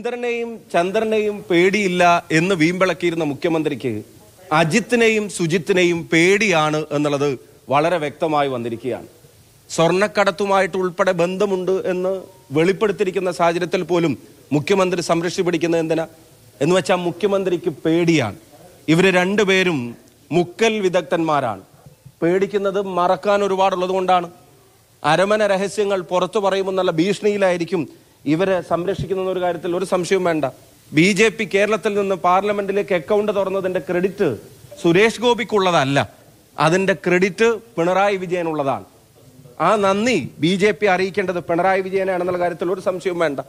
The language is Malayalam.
ഇന്ദ്രനെയും ചന്ദ്രനെയും പേടിയില്ല എന്ന് വീമ്പിളക്കിയിരുന്ന മുഖ്യമന്ത്രിക്ക് അജിത്തിനെയും സുജിത്തിനെയും പേടിയാണ് എന്നുള്ളത് വളരെ വ്യക്തമായി വന്നിരിക്കുകയാണ് സ്വർണ്ണക്കടത്തുമായിട്ട് ഉൾപ്പെടെ ബന്ധമുണ്ട് എന്ന് വെളിപ്പെടുത്തിയിരിക്കുന്ന സാഹചര്യത്തിൽ പോലും മുഖ്യമന്ത്രി സംരക്ഷിച്ചു പിടിക്കുന്നത് എന്തിനാ എന്ന് വെച്ചാൽ മുഖ്യമന്ത്രിക്ക് പേടിയാണ് ഇവർ രണ്ടുപേരും മുക്കൽ വിദഗ്ധന്മാരാണ് പേടിക്കുന്നത് മറക്കാൻ ഒരുപാടുള്ളത് കൊണ്ടാണ് അരമന രഹസ്യങ്ങൾ പുറത്തു പറയുമെന്നുള്ള ഭീഷണിയിലായിരിക്കും ഇവരെ സംരക്ഷിക്കുന്ന ഒരു കാര്യത്തിൽ ഒരു സംശയവും വേണ്ട ബി ജെ പി കേരളത്തിൽ നിന്ന് പാർലമെന്റിലേക്ക് അക്കൗണ്ട് തുറന്നതിന്റെ ക്രെഡിറ്റ് സുരേഷ് ഗോപിക്കുള്ളതല്ല അതിന്റെ ക്രെഡിറ്റ് പിണറായി വിജയനുള്ളതാണ് ആ നന്ദി ബി ജെ പി അറിയിക്കേണ്ടത് പിണറായി വിജയനാണെന്നുള്ള കാര്യത്തിൽ ഒരു സംശയവും വേണ്ട